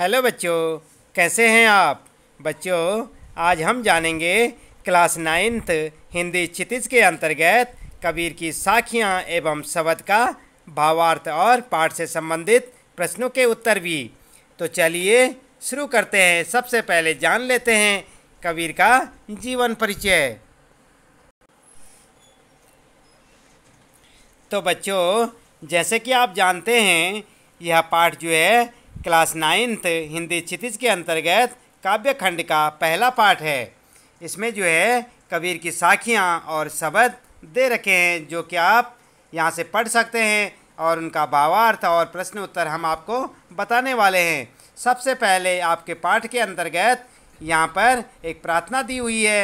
hello बच्चों कैसे हैं आप बच्चों आज हम जानेंगे क्लास नाइन्थ हिंदी क्षितिज के अंतर्गत कबीर की साखियाँ एवं शब्द का भावार्थ और पाठ से संबंधित प्रश्नों के उत्तर भी तो चलिए शुरू करते हैं सबसे पहले जान लेते हैं कबीर का जीवन परिचय तो बच्चों जैसे कि आप जानते हैं यह पाठ जो है क्लास नाइन्थ हिंदी क्षितिज के अंतर्गत काव्य खंड का पहला पाठ है इसमें जो है कबीर की साखियाँ और शब्द दे रखे हैं जो कि आप यहाँ से पढ़ सकते हैं और उनका भावार्थ और प्रश्न उत्तर हम आपको बताने वाले हैं सबसे पहले आपके पाठ के अंतर्गत यहाँ पर एक प्रार्थना दी हुई है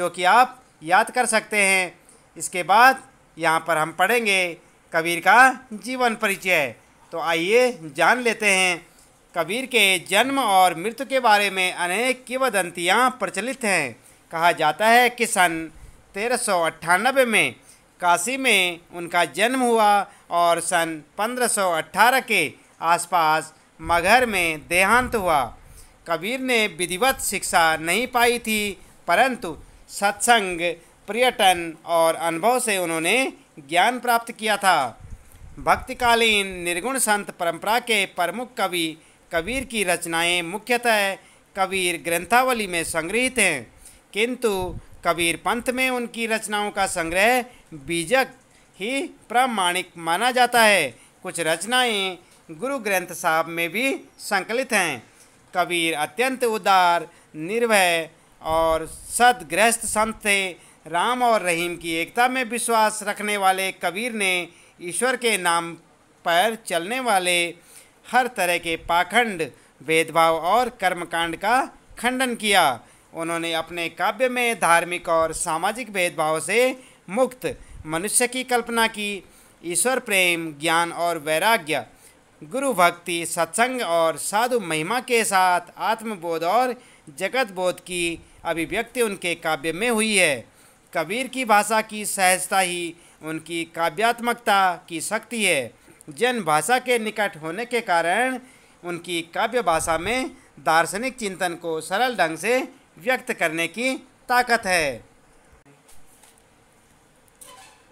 जो कि आप याद कर सकते हैं इसके बाद यहाँ पर हम पढ़ेंगे कबीर का जीवन परिचय तो आइए जान लेते हैं कबीर के जन्म और मृत्यु के बारे में अनेक किवदंतियाँ प्रचलित हैं कहा जाता है कि सन तेरह में काशी में उनका जन्म हुआ और सन 1518 के आसपास मगहर में देहांत हुआ कबीर ने विधिवत शिक्षा नहीं पाई थी परंतु सत्संग पर्यटन और अनुभव से उन्होंने ज्ञान प्राप्त किया था भक्तकालीन निर्गुण संत परंपरा के प्रमुख कवि कबीर की रचनाएं मुख्यतः कबीर ग्रंथावली में संग्रहित हैं किंतु कबीर पंथ में उनकी रचनाओं का संग्रह बीजक ही प्रामाणिक माना जाता है कुछ रचनाएं गुरु ग्रंथ साहब में भी संकलित हैं कबीर अत्यंत उदार निर्भय और सदग्रस्त संत थे राम और रहीम की एकता में विश्वास रखने वाले कबीर ने ईश्वर के नाम पर चलने वाले हर तरह के पाखंड भेदभाव और कर्मकांड का खंडन किया उन्होंने अपने काव्य में धार्मिक और सामाजिक भेदभाव से मुक्त मनुष्य की कल्पना की ईश्वर प्रेम ज्ञान और वैराग्य गुरु भक्ति सत्संग और साधु महिमा के साथ आत्मबोध और जगत बोध की अभिव्यक्ति उनके काव्य में हुई है कबीर की भाषा की सहजता ही उनकी काव्यात्मकता की शक्ति है जैन भाषा के निकट होने के कारण उनकी काव्य भाषा में दार्शनिक चिंतन को सरल ढंग से व्यक्त करने की ताकत है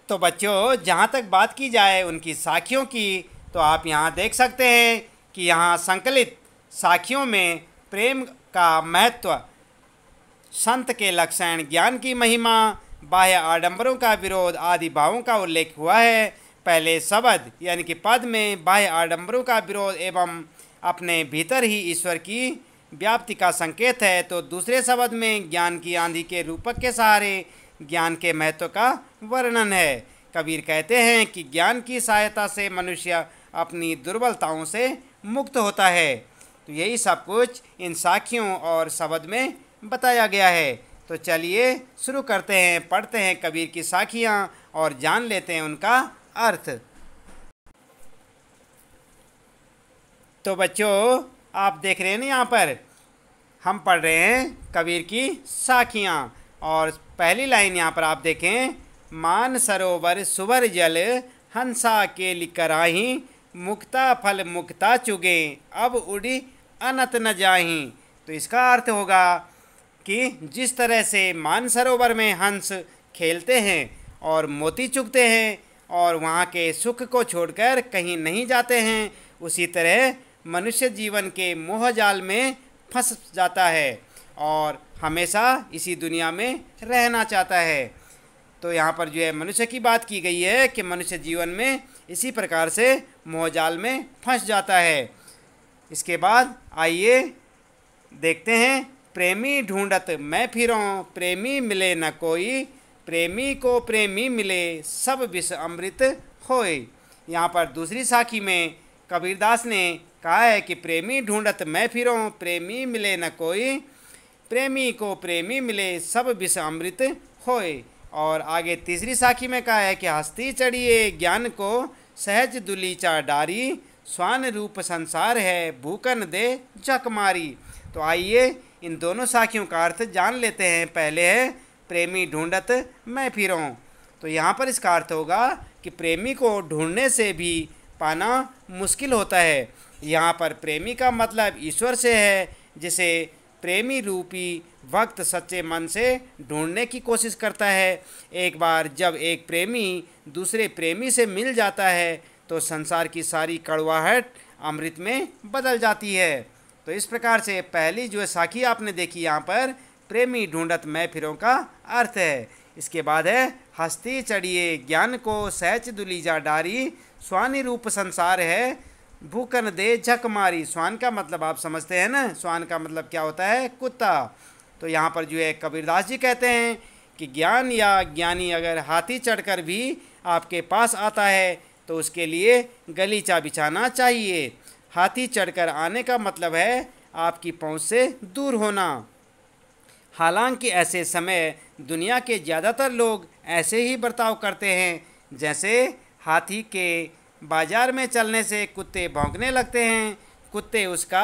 तो बच्चों जहाँ तक बात की जाए उनकी साखियों की तो आप यहाँ देख सकते हैं कि यहाँ संकलित साखियों में प्रेम का महत्व संत के लक्षण ज्ञान की महिमा बाह्य आडंबरों का विरोध आदि भावों का उल्लेख हुआ है पहले शब्द यानी कि पद में बाह्य आडम्बरों का विरोध एवं अपने भीतर ही ईश्वर की व्याप्ति का संकेत है तो दूसरे शब्द में ज्ञान की आंधी के रूपक के सहारे ज्ञान के महत्व का वर्णन है कबीर कहते हैं कि ज्ञान की सहायता से मनुष्य अपनी दुर्बलताओं से मुक्त होता है तो यही सब कुछ इन साखियों और शब्द में बताया गया है तो चलिए शुरू करते हैं पढ़ते हैं कबीर की साखियाँ और जान लेते हैं उनका अर्थ तो बच्चों आप देख रहे हैं ना यहाँ पर हम पढ़ रहे हैं कबीर की साखियाँ और पहली लाइन यहाँ पर आप देखें मान सरोवर सुवर जल हंसा के आही मुक्ता फल मुक्ता चुगे अब उड़ी अनत न जाही तो इसका अर्थ होगा कि जिस तरह से मानसरोवर में हंस खेलते हैं और मोती चुगते हैं और वहाँ के सुख को छोड़कर कहीं नहीं जाते हैं उसी तरह मनुष्य जीवन के मोहजाल में फंस जाता है और हमेशा इसी दुनिया में रहना चाहता है तो यहाँ पर जो है मनुष्य की बात की गई है कि मनुष्य जीवन में इसी प्रकार से मोहजाल में फंस जाता है इसके बाद आइए देखते हैं प्रेमी ढूंढत मैं फिरूँ प्रेमी मिले न कोई प्रेमी को प्रेमी मिले सब विष अमृत होए यहाँ पर दूसरी साखी में कबीरदास ने कहा है कि प्रेमी ढूंढत मैं फिरो प्रेमी मिले न कोई प्रेमी को प्रेमी मिले सब विष अमृत होए और आगे तीसरी साखी में कहा है कि हस्ती चढ़िए ज्ञान को सहज दुलीचा डारी स्वान रूप संसार है भूकन दे जक मारी तो आइए इन दोनों साखियों का अर्थ जान लेते हैं पहले है प्रेमी ढूंढत मैं फिरों तो यहाँ पर इसका अर्थ होगा कि प्रेमी को ढूंढने से भी पाना मुश्किल होता है यहाँ पर प्रेमी का मतलब ईश्वर से है जिसे प्रेमी रूपी वक्त सच्चे मन से ढूंढने की कोशिश करता है एक बार जब एक प्रेमी दूसरे प्रेमी से मिल जाता है तो संसार की सारी कड़वाहट अमृत में बदल जाती है तो इस प्रकार से पहली जो साखी आपने देखी यहाँ पर प्रेमी ढूंढत मैं फिरों का अर्थ है इसके बाद है हस्ती चढ़िए ज्ञान को सहच दुलीजा डारी स्वानी रूप संसार है भूकन दे झक मारी स्वान का मतलब आप समझते हैं ना स्वान का मतलब क्या होता है कुत्ता तो यहाँ पर जो है कबीरदास जी कहते हैं कि ज्ञान या ज्ञानी अगर हाथी चढ़कर भी आपके पास आता है तो उसके लिए गलीचा बिछाना चाहिए हाथी चढ़कर आने का मतलब है आपकी पहुँच से दूर होना हालांकि ऐसे समय दुनिया के ज़्यादातर लोग ऐसे ही बर्ताव करते हैं जैसे हाथी के बाज़ार में चलने से कुत्ते भौंकने लगते हैं कुत्ते उसका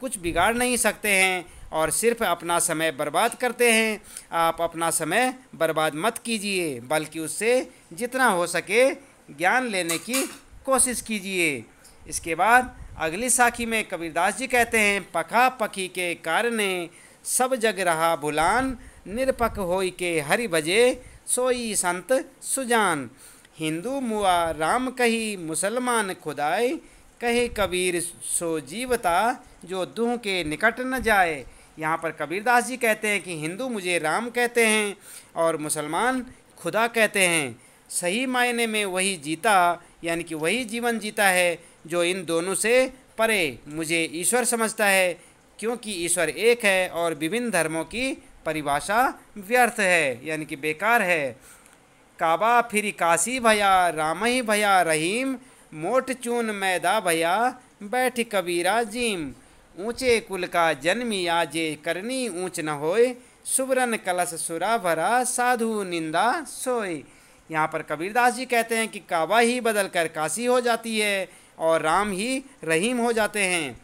कुछ बिगाड़ नहीं सकते हैं और सिर्फ अपना समय बर्बाद करते हैं आप अपना समय बर्बाद मत कीजिए बल्कि उससे जितना हो सके ज्ञान लेने की कोशिश कीजिए इसके बाद अगली साखी में कबीरदास जी कहते हैं पखा पखी के कारण सब जग रहा भुलान निरपक होई के हरि भजे सोई संत सुजान हिंदू मुआ राम कही मुसलमान खुदाए कहे कबीर सो जीवता जो दूह के निकट न जाए यहाँ पर कबीरदास जी कहते हैं कि हिंदू मुझे राम कहते हैं और मुसलमान खुदा कहते हैं सही मायने में वही जीता यानी कि वही जीवन जीता है जो इन दोनों से परे मुझे ईश्वर समझता है क्योंकि ईश्वर एक है और विभिन्न धर्मों की परिभाषा व्यर्थ है यानी कि बेकार है काबा फिर काशी भया राम ही भया रहीम मोट चून मैदा भया बैठ कबीरा जीम ऊंचे कुल का जन्मिया जे करनी ऊँच न होए सुवरन कलश सुरा भरा साधु निंदा सोए यहाँ पर कबीरदास जी कहते हैं कि काबा ही बदल कर काशी हो जाती है और राम ही रहीम हो जाते हैं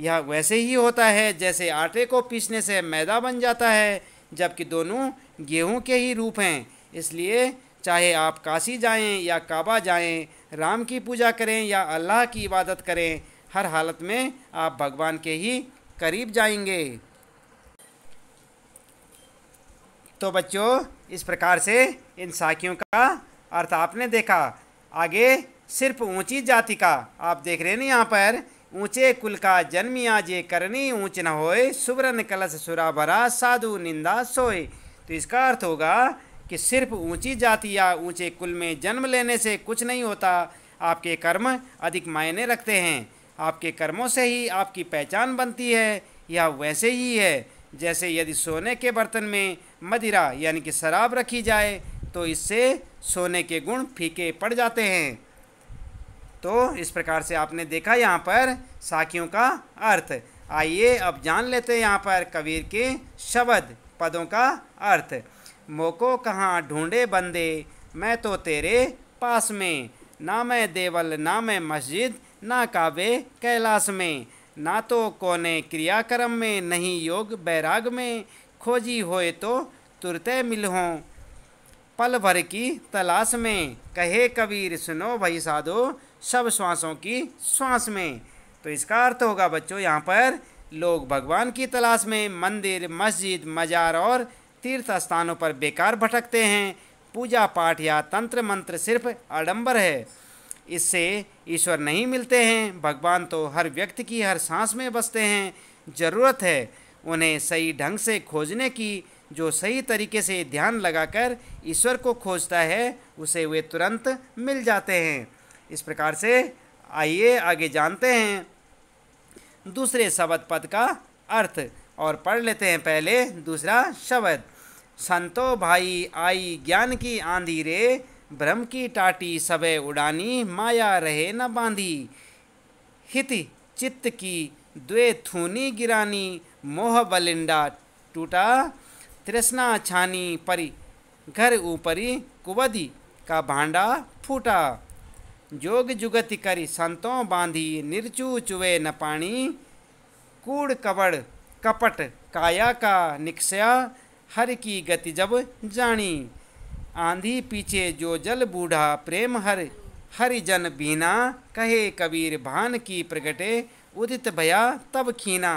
यह वैसे ही होता है जैसे आटे को पीसने से मैदा बन जाता है जबकि दोनों गेहूं के ही रूप हैं इसलिए चाहे आप काशी जाएं या काबा जाएं, राम की पूजा करें या अल्लाह की इबादत करें हर हालत में आप भगवान के ही करीब जाएंगे तो बच्चों इस प्रकार से इन साखियों का अर्थ आपने देखा आगे सिर्फ ऊंची जाति का आप देख रहे हैं ना यहाँ पर ऊंचे कुल का जन्मिया जे करनी ऊंच न होए सुवरण कलश सुरा भरा साधु निंदा सोए तो इसका अर्थ होगा कि सिर्फ ऊंची जाति या ऊंचे कुल में जन्म लेने से कुछ नहीं होता आपके कर्म अधिक मायने रखते हैं आपके कर्मों से ही आपकी पहचान बनती है या वैसे ही है जैसे यदि सोने के बर्तन में मदिरा यानी कि शराब रखी जाए तो इससे सोने के गुण फीके पड़ जाते हैं तो इस प्रकार से आपने देखा यहाँ पर साखियों का अर्थ आइए अब जान लेते हैं यहाँ पर कबीर के शब्द पदों का अर्थ मोको कहाँ ढूंढे बंदे मैं तो तेरे पास में ना मैं देवल ना मैं मस्जिद ना काबे कैलाश में ना तो कोने क्रियाक्रम में नहीं योग बैराग में खोजी होए तो तुरते मिल हों पल भर की तलाश में कहे कबीर सुनो भाई साधो सब श्वासों की श्वास में तो इसका अर्थ होगा बच्चों यहाँ पर लोग भगवान की तलाश में मंदिर मस्जिद मज़ार और तीर्थ स्थानों पर बेकार भटकते हैं पूजा पाठ या तंत्र मंत्र सिर्फ आडंबर है इससे ईश्वर नहीं मिलते हैं भगवान तो हर व्यक्ति की हर सांस में बसते हैं ज़रूरत है उन्हें सही ढंग से खोजने की जो सही तरीके से ध्यान लगाकर ईश्वर को खोजता है उसे वे तुरंत मिल जाते हैं इस प्रकार से आइए आगे जानते हैं दूसरे शब्द पद का अर्थ और पढ़ लेते हैं पहले दूसरा शब्द संतो भाई आई ज्ञान की आंधी रे भ्रम की टाटी सबे उड़ानी माया रहे न बांधी हित चित्त की द्वे थूनी गिरानी मोह बलिंडा टूटा तृष्णा छानी परी घर ऊपरी कुबदी का भांडा फूटा जोग जुगति करी संतों बांधी निरचू चुवे न पानी कूड़ कबड़ कपट काया का निकसया हर की गति जब जानी आंधी पीछे जो जल बूढ़ा प्रेम हर हरिजन बीना कहे कबीर भान की प्रगटे उदित भया तब खीना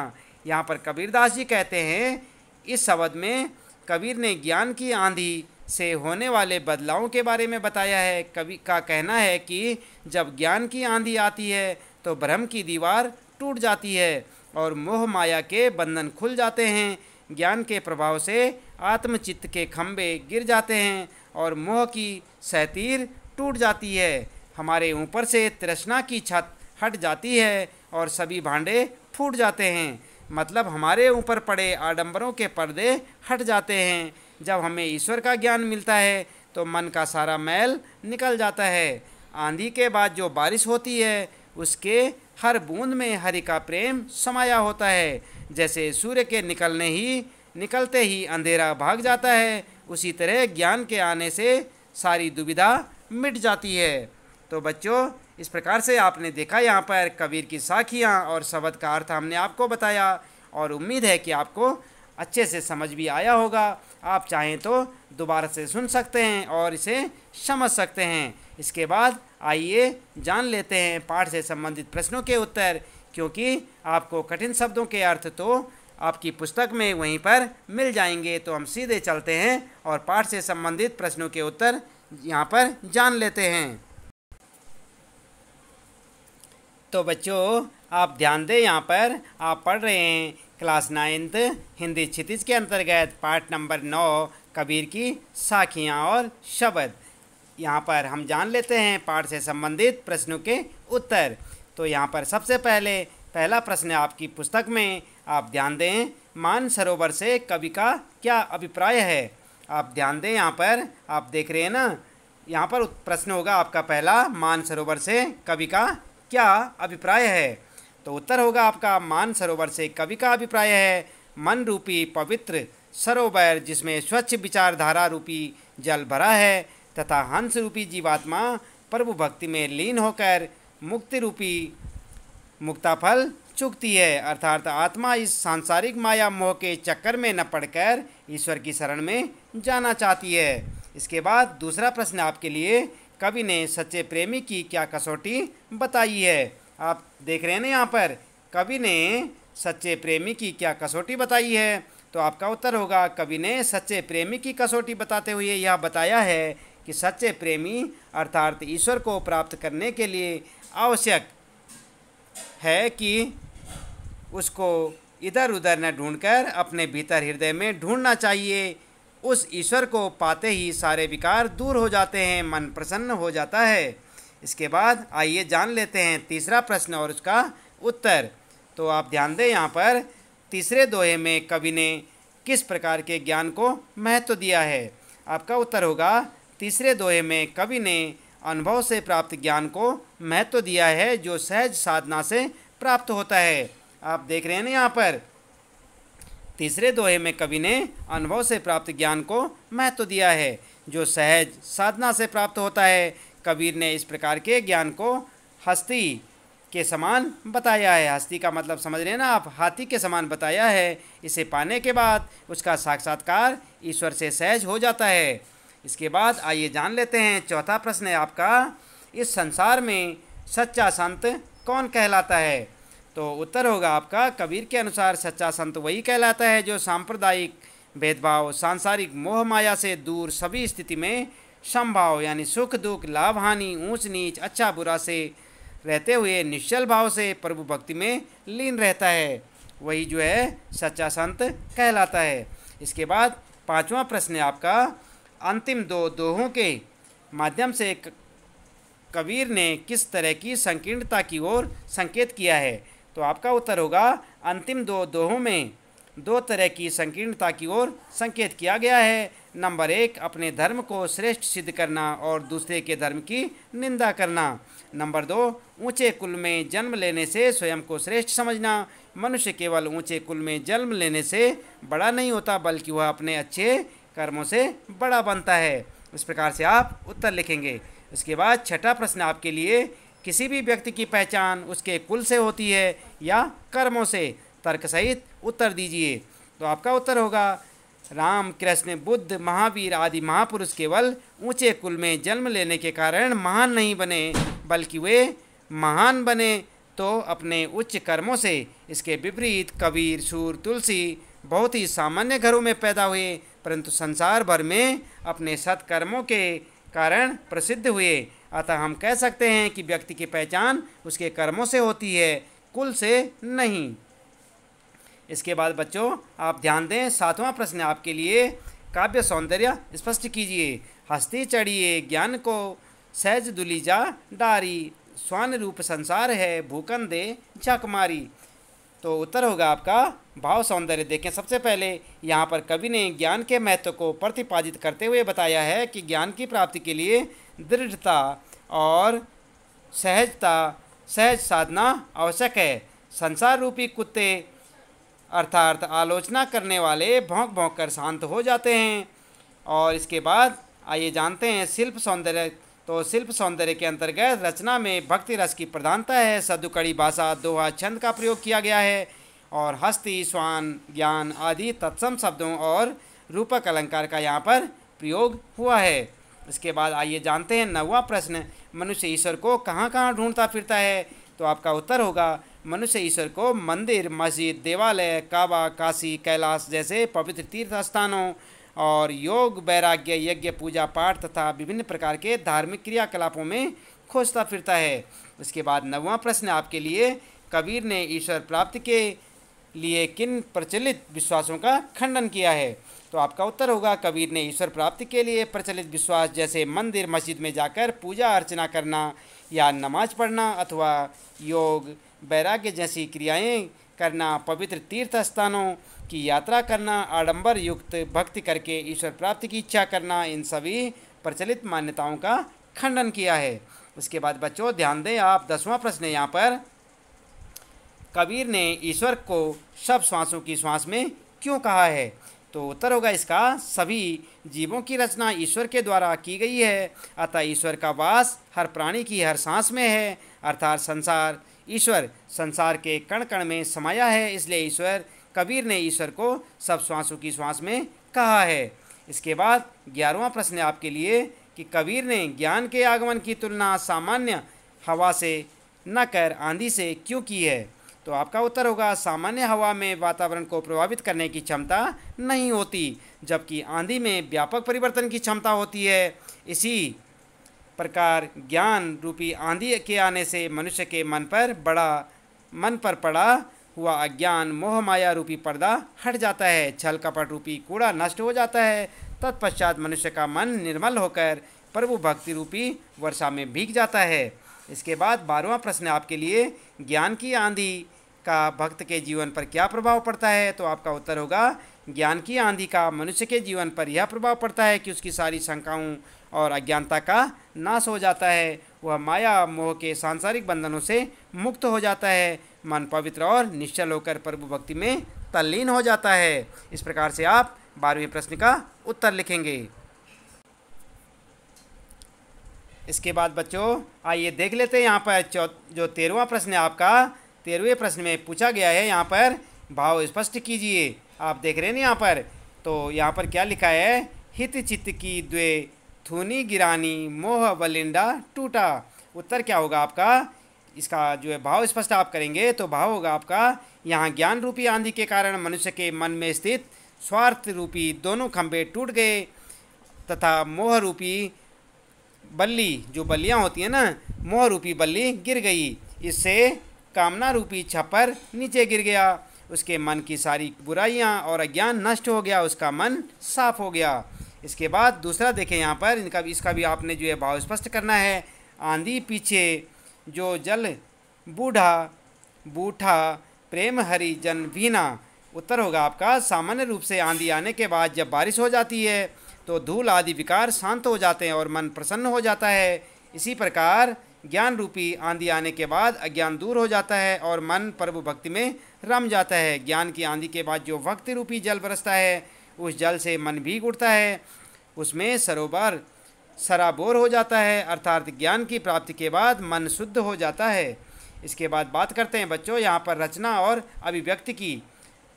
यहाँ पर कबीरदास जी कहते हैं इस शब्द में कबीर ने ज्ञान की आंधी से होने वाले बदलावों के बारे में बताया है कवि का कहना है कि जब ज्ञान की आंधी आती है तो भ्रम की दीवार टूट जाती है और मोह माया के बंधन खुल जाते हैं ज्ञान के प्रभाव से आत्मचित्त के खम्भे गिर जाते हैं और मोह की सहतीर टूट जाती है हमारे ऊपर से तृष्णा की छत हट जाती है और सभी भांडे फूट जाते हैं मतलब हमारे ऊपर पड़े आडंबरों के पर्दे हट जाते हैं जब हमें ईश्वर का ज्ञान मिलता है तो मन का सारा मैल निकल जाता है आंधी के बाद जो बारिश होती है उसके हर बूंद में हरि का प्रेम समाया होता है जैसे सूर्य के निकलने ही निकलते ही अंधेरा भाग जाता है उसी तरह ज्ञान के आने से सारी दुविधा मिट जाती है तो बच्चों इस प्रकार से आपने देखा यहाँ पर कबीर की साखियाँ और शब्द का अर्थ हमने आपको बताया और उम्मीद है कि आपको अच्छे से समझ भी आया होगा आप चाहें तो दोबारा से सुन सकते हैं और इसे समझ सकते हैं इसके बाद आइए जान लेते हैं पाठ से संबंधित प्रश्नों के उत्तर क्योंकि आपको कठिन शब्दों के अर्थ तो आपकी पुस्तक में वहीं पर मिल जाएंगे तो हम सीधे चलते हैं और पाठ से संबंधित प्रश्नों के उत्तर यहाँ पर जान लेते हैं तो बच्चों आप ध्यान दें यहाँ पर आप पढ़ रहे हैं क्लास नाइन्थ हिंदी क्षितिज के अंतर्गत पाठ नंबर नौ कबीर की साखियाँ और शब्द यहाँ पर हम जान लेते हैं पाठ से संबंधित प्रश्नों के उत्तर तो यहाँ पर सबसे पहले पहला प्रश्न आपकी पुस्तक में आप ध्यान दें मान सरोवर से कवि का क्या अभिप्राय है आप ध्यान दें यहाँ पर आप देख रहे हैं ना यहाँ पर प्रश्न होगा आपका पहला मान सरोवर से कवि का क्या अभिप्राय है तो उत्तर होगा आपका मान सरोवर से कवि का अभिप्राय है मन रूपी पवित्र सरोवर जिसमें स्वच्छ विचारधारा रूपी जल भरा है तथा हंस रूपी जीवात्मा प्रभु भक्ति में लीन होकर मुक्ति रूपी मुक्ताफल चुकती है अर्थात आत्मा इस सांसारिक माया मोह के चक्कर में न पड़कर ईश्वर की शरण में जाना चाहती है इसके बाद दूसरा प्रश्न आपके लिए कवि ने सच्चे प्रेमी की क्या कसौटी बताई है आप देख रहे हैं ना यहाँ पर कवि ने सच्चे प्रेमी की क्या कसौटी बताई है तो आपका उत्तर होगा कवि ने सच्चे प्रेमी की कसौटी बताते हुए यह बताया है कि सच्चे प्रेमी अर्थात ईश्वर को प्राप्त करने के लिए आवश्यक है कि उसको इधर उधर न ढूंढकर अपने भीतर हृदय में ढूंढना चाहिए उस ईश्वर को पाते ही सारे विकार दूर हो जाते हैं मन प्रसन्न हो जाता है इसके बाद आइए जान लेते हैं तीसरा प्रश्न और उसका उत्तर तो आप ध्यान दें यहाँ पर तीसरे दोहे में कवि ने किस प्रकार के ज्ञान को महत्व दिया है आपका उत्तर होगा तीसरे दोहे में कवि ने अनुभव से प्राप्त ज्ञान को महत्व दिया है जो सहज साधना से प्राप्त होता है आप देख रहे हैं ना यहाँ पर तीसरे दोहे में कवि ने अनुभव से प्राप्त ज्ञान को महत्व दिया है जो सहज साधना से प्राप्त होता है कबीर ने इस प्रकार के ज्ञान को हस्ती के समान बताया है हस्ती का मतलब समझ रहे ना आप हाथी के समान बताया है इसे पाने के बाद उसका साक्षात्कार ईश्वर से सहज हो जाता है इसके बाद आइए जान लेते हैं चौथा प्रश्न है आपका इस संसार में सच्चा संत कौन कहलाता है तो उत्तर होगा आपका कबीर के अनुसार सच्चा संत वही कहलाता है जो सांप्रदायिक भेदभाव सांसारिक मोह माया से दूर सभी स्थिति में समभाव यानी सुख दुख लाभ हानि ऊंच नीच अच्छा बुरा से रहते हुए निश्चल भाव से प्रभु भक्ति में लीन रहता है वही जो है सच्चा संत कहलाता है इसके बाद पांचवा प्रश्न है आपका अंतिम दो दोहों के माध्यम से कबीर ने किस तरह की संकीर्णता की ओर संकेत किया है तो आपका उत्तर होगा अंतिम दो दोहों में दो तरह की संकीर्णता की ओर संकेत किया गया है नंबर एक अपने धर्म को श्रेष्ठ सिद्ध करना और दूसरे के धर्म की निंदा करना नंबर दो ऊंचे कुल में जन्म लेने से स्वयं को श्रेष्ठ समझना मनुष्य केवल ऊंचे कुल में जन्म लेने से बड़ा नहीं होता बल्कि वह अपने अच्छे कर्मों से बड़ा बनता है इस प्रकार से आप उत्तर लिखेंगे उसके बाद छठा प्रश्न आपके लिए किसी भी व्यक्ति की पहचान उसके कुल से होती है या कर्मों से तर्क सहित उत्तर दीजिए तो आपका उत्तर होगा राम कृष्ण बुद्ध महावीर आदि महापुरुष केवल ऊंचे कुल में जन्म लेने के कारण महान नहीं बने बल्कि वे महान बने तो अपने उच्च कर्मों से इसके विपरीत कबीर सूर तुलसी बहुत ही सामान्य घरों में पैदा हुए परंतु संसार भर में अपने सत्कर्मों के कारण प्रसिद्ध हुए अतः हम कह सकते हैं कि व्यक्ति की पहचान उसके कर्मों से होती है कुल से नहीं इसके बाद बच्चों आप ध्यान दें सातवां प्रश्न आपके लिए काव्य सौंदर्य स्पष्ट कीजिए हस्ती चढ़िए ज्ञान को सहज दुलीजा डारी स्वान रूप संसार है भूकन दे झकमारी तो उत्तर होगा आपका भाव सौंदर्य देखें सबसे पहले यहाँ पर कवि ने ज्ञान के महत्व को प्रतिपादित करते हुए बताया है कि ज्ञान की प्राप्ति के लिए दृढ़ता और सहजता सहज साधना आवश्यक है संसार रूपी कुत्ते अर्थात आलोचना करने वाले भौंक भौंक कर शांत हो जाते हैं और इसके बाद आइए जानते हैं शिल्प सौंदर्य तो शिल्प सौंदर्य के अंतर्गत रचना में भक्ति रस की प्रधानता है सदुकड़ी भाषा दोहा छंद का प्रयोग किया गया है और हस्ती स्वान ज्ञान आदि तत्सम शब्दों और रूपक अलंकार का यहाँ पर प्रयोग हुआ है इसके बाद आइए जानते हैं नवा प्रश्न मनुष्य ईश्वर को कहाँ कहाँ ढूंढता फिरता है तो आपका उत्तर होगा मनुष्य ईश्वर को मंदिर मस्जिद देवालय काबा काशी कैलाश जैसे पवित्र तीर्थ स्थानों और योग वैराग्य यज्ञ पूजा पाठ तथा विभिन्न प्रकार के धार्मिक क्रियाकलापों में खोजता फिरता है उसके बाद नवा प्रश्न आपके लिए कबीर ने ईश्वर प्राप्ति के लिए किन प्रचलित विश्वासों का खंडन किया है तो आपका उत्तर होगा कबीर ने ईश्वर प्राप्ति के लिए प्रचलित विश्वास जैसे मंदिर मस्जिद में जाकर पूजा अर्चना करना या नमाज पढ़ना अथवा योग वैराग्य जैसी क्रियाएं करना पवित्र तीर्थ स्थानों की यात्रा करना आडंबर युक्त भक्ति करके ईश्वर प्राप्ति की इच्छा करना इन सभी प्रचलित मान्यताओं का खंडन किया है उसके बाद बच्चों ध्यान दें आप दसवां प्रश्न यहाँ पर कबीर ने ईश्वर को सब श्वासों की श्वास में क्यों कहा है तो उत्तर होगा इसका सभी जीवों की रचना ईश्वर के द्वारा की गई है अतः ईश्वर का वास हर प्राणी की हर सांस में है अर्थात संसार ईश्वर संसार के कण कण में समाया है इसलिए ईश्वर कबीर ने ईश्वर को सब श्वासों की श्वास में कहा है इसके बाद ग्यारहवा प्रश्न आपके लिए कि कबीर ने ज्ञान के आगमन की तुलना सामान्य हवा से न कर आंधी से क्यों की है तो आपका उत्तर होगा सामान्य हवा में वातावरण को प्रभावित करने की क्षमता नहीं होती जबकि आंधी में व्यापक परिवर्तन की क्षमता होती है इसी प्रकार ज्ञान रूपी आंधी के आने से मनुष्य के मन पर बड़ा मन पर पड़ा हुआ अज्ञान मोह माया रूपी पर्दा हट जाता है छल कपट रूपी कूड़ा नष्ट हो जाता है तत्पश्चात मनुष्य का मन निर्मल होकर प्रभु भक्ति रूपी वर्षा में भीग जाता है इसके बाद बारहवा प्रश्न आपके लिए ज्ञान की आंधी का भक्त के जीवन पर क्या प्रभाव पड़ता है तो आपका उत्तर होगा ज्ञान की आंधी का मनुष्य के जीवन पर यह प्रभाव पड़ता है कि उसकी सारी शंकाओं और अज्ञानता का नाश हो जाता है वह माया मोह के सांसारिक बंधनों से मुक्त हो जाता है मन पवित्र और निश्चल होकर प्रभु भक्ति में तल्लीन हो जाता है इस प्रकार से आप बारहवें प्रश्न का उत्तर लिखेंगे इसके बाद बच्चों आइए देख लेते हैं यहाँ पर चौ जो तेरहवा प्रश्न है आपका तेरहवें प्रश्न में पूछा गया है यहाँ पर भाव स्पष्ट कीजिए आप देख रहे हैं ना यहाँ पर तो यहाँ पर क्या लिखा है हित चित्त की द्वे धोनी गिरानी मोह बलिंडा टूटा उत्तर क्या होगा आपका इसका जो है भाव स्पष्ट आप करेंगे तो भाव होगा आपका यहाँ ज्ञान रूपी आंधी के कारण मनुष्य के मन में स्थित स्वार्थ रूपी दोनों खंभे टूट गए तथा मोह रूपी बल्ली जो बल्लियाँ होती हैं ना मोह रूपी बल्ली गिर गई इससे कामना रूपी छप्पर नीचे गिर गया उसके मन की सारी बुराइयाँ और अज्ञान नष्ट हो गया उसका मन साफ हो गया इसके बाद दूसरा देखें यहाँ पर इनका भी इसका भी आपने जो है भाव स्पष्ट करना है आंधी पीछे जो जल बूढ़ा बूठा प्रेम हरी जन वीना उत्तर होगा आपका सामान्य रूप से आंधी आने के बाद जब बारिश हो जाती है तो धूल आदि विकार शांत हो जाते हैं और मन प्रसन्न हो जाता है इसी प्रकार ज्ञान रूपी आंधी आने के बाद अज्ञान दूर हो जाता है और मन प्रभु भक्ति में रम जाता है ज्ञान की आंधी के बाद जो भक्ति रूपी जल बरसता है उस जल से मन भीग उठता है उसमें सरोवर सराबोर हो जाता है अर्थात ज्ञान की प्राप्ति के बाद मन शुद्ध हो जाता है इसके बाद बात करते हैं बच्चों यहाँ पर रचना और अभिव्यक्ति की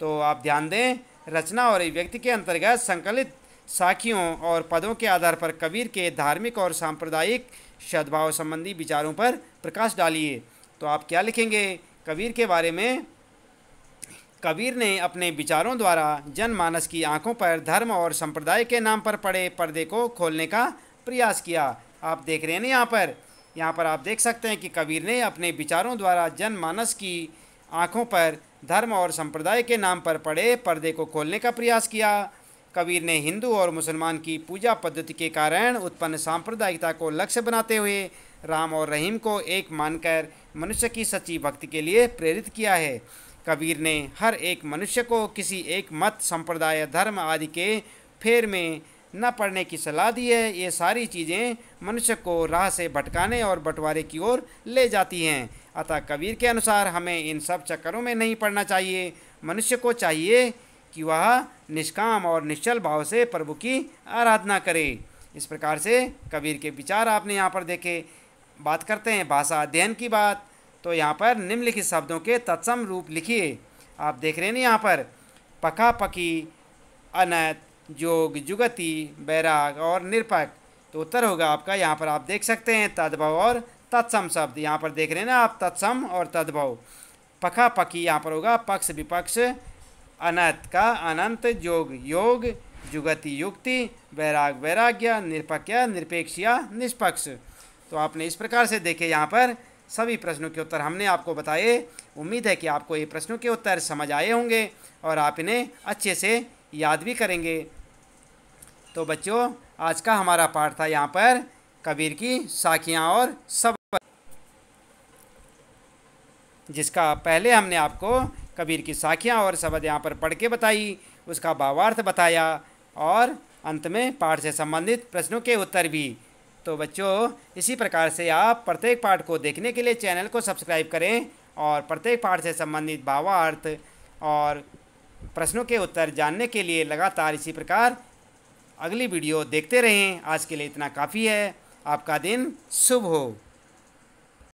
तो आप ध्यान दें रचना और अभिव्यक्ति के अंतर्गत संकलित साखियों और पदों के आधार पर कबीर के धार्मिक और सांप्रदायिक सद्भाव संबंधी विचारों पर प्रकाश डालिए तो आप क्या लिखेंगे कबीर के बारे में कबीर ने अपने विचारों द्वारा जनमानस की आंखों पर धर्म और संप्रदाय के नाम पर पड़े पर्दे को खोलने का प्रयास किया आप देख रहे हैं ना यहाँ पर यहाँ पर आप देख सकते हैं कि कबीर ने अपने विचारों द्वारा जनमानस की आँखों पर धर्म और संप्रदाय के नाम पर पड़े पर्दे को खोलने का प्रयास किया कबीर ने हिंदू और मुसलमान की पूजा पद्धति के कारण उत्पन्न सांप्रदायिकता को लक्ष्य बनाते हुए राम और रहीम को एक मानकर मनुष्य की सच्ची भक्ति के लिए प्रेरित किया है कबीर ने हर एक मनुष्य को किसी एक मत संप्रदाय धर्म आदि के फेर में न पड़ने की सलाह दी है ये सारी चीज़ें मनुष्य को राह से भटकाने और बंटवारे की ओर ले जाती हैं अतः कबीर के अनुसार हमें इन सब चक्करों में नहीं पड़ना चाहिए मनुष्य को चाहिए कि वह निष्काम और निश्चल भाव से प्रभु की आराधना करे इस प्रकार से कबीर के विचार आपने यहाँ पर देखे बात करते हैं भाषा अध्ययन की बात तो यहाँ पर निम्नलिखित शब्दों के तत्सम रूप लिखिए आप देख रहे हैं ना यहाँ पर पका पकी अनत योग जुगति बैराग और निरपक तो उत्तर होगा आपका यहाँ पर आप देख सकते हैं तद्भव और तत्सम शब्द यहाँ पर देख रहे हैं ना आप तत्सम और तद्भव पका पकी यहाँ पर होगा पक्ष विपक्ष अनंत का अनंत योग योग जुगति युक्ति वैराग वैराग्य निरपक्य निरपेक्ष निष्पक्ष तो आपने इस प्रकार से देखे यहाँ पर सभी प्रश्नों के उत्तर हमने आपको बताए उम्मीद है कि आपको ये प्रश्नों के उत्तर समझ आए होंगे और आप इन्हें अच्छे से याद भी करेंगे तो बच्चों आज का हमारा पाठ था यहाँ पर कबीर की साखियाँ और सब जिसका पहले हमने आपको कबीर की साखियाँ और शब्द यहाँ पर पढ़ के बताई उसका भावार्थ बताया और अंत में पाठ से संबंधित प्रश्नों के उत्तर भी तो बच्चों इसी प्रकार से आप प्रत्येक पाठ को देखने के लिए चैनल को सब्सक्राइब करें और प्रत्येक पाठ से संबंधित भावार्थ और प्रश्नों के उत्तर जानने के लिए लगातार इसी प्रकार अगली वीडियो देखते रहें आज के लिए इतना काफ़ी है आपका दिन शुभ हो